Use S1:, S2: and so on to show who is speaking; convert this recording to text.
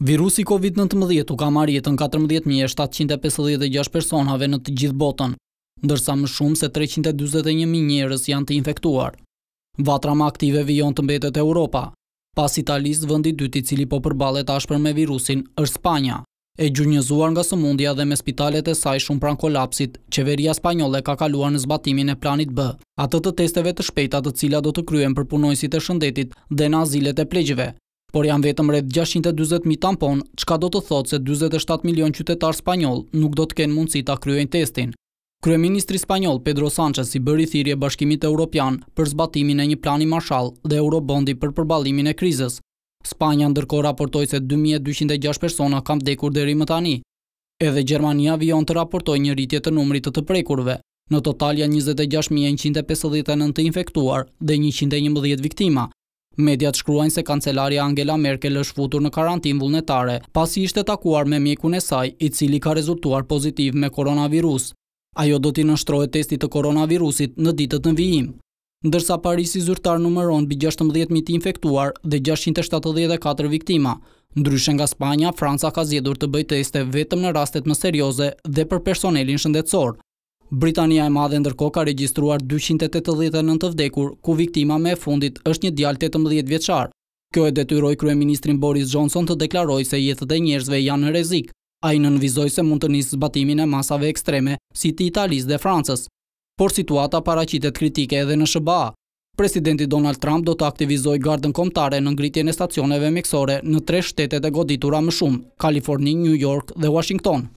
S1: Virusi COVID-19 u ka marjet në 14.756 personave në të gjithë botën, ndërsa më shumë se 321.000 njërës janë të infektuar. Vatra ma aktive vion të mbetet Europa, pas Italis vëndi dyti cili po përbalet ashpër me virusin është Spanja. E gjunjëzuar nga sëmundja dhe me spitalet e saj shumë pran kolapsit, qeveria Spanjolle ka kaluar në zbatimin e planit B, atët të testeve të shpejta të cila do të kryen për punojësit e shëndetit dhe në azilet e plegjive, por janë vetëm red 620.000 tampon, qka do të thot se 27 milion qytetar spanyol nuk do të kenë mundësi ta kryojnë testin. Kryeministri Spanyol Pedro Sanchez i bëri thirje bashkimit e Europian për zbatimin e një plani marshal dhe eurobondi për përbalimin e krizës. Spanya ndërko raportoj se 2206 persona kam dekur dhe më tani. Edhe Gjermania vion të raportoj një rritje të numrit të të prekurve. Në total janë 26.159 infektuar dhe 111 viktima. Mediat shkruajnë se kancelaria Angela Merkel është futur në karantin vullnetare, pasi ishte takuar me mjekun e saj, i cili ka rezultuar pozitiv me koronavirus. Ajo do t'i nështrojë testit të koronavirusit në ditët në vijim. Ndërsa Parisi zyrtar numëron bi 16.000 infektuar dhe 674 viktima, ndryshen nga Spanja, Franca ka zjedur të bëj teste vetëm në rastet më serioze dhe për personelin shëndetsor. Britania e madhe ndërko ka registruar 289 të vdekur, ku viktima me fundit është një djal 18 vjeqar. Kjo e detyroj Kryeministrin Boris Johnson të deklaroj se jetët e njerëzve janë në rezik, a i nënvizoj se mund të njësë zbatimin e masave ekstreme si të Italis dhe Francës. Por situata paracitet kritike edhe në Shëba. Presidenti Donald Trump do të aktivizoj gardën komtare në ngritjen e stacioneve mjekësore në tre shtetet e goditura më shumë, Kaliforni, New York dhe Washington.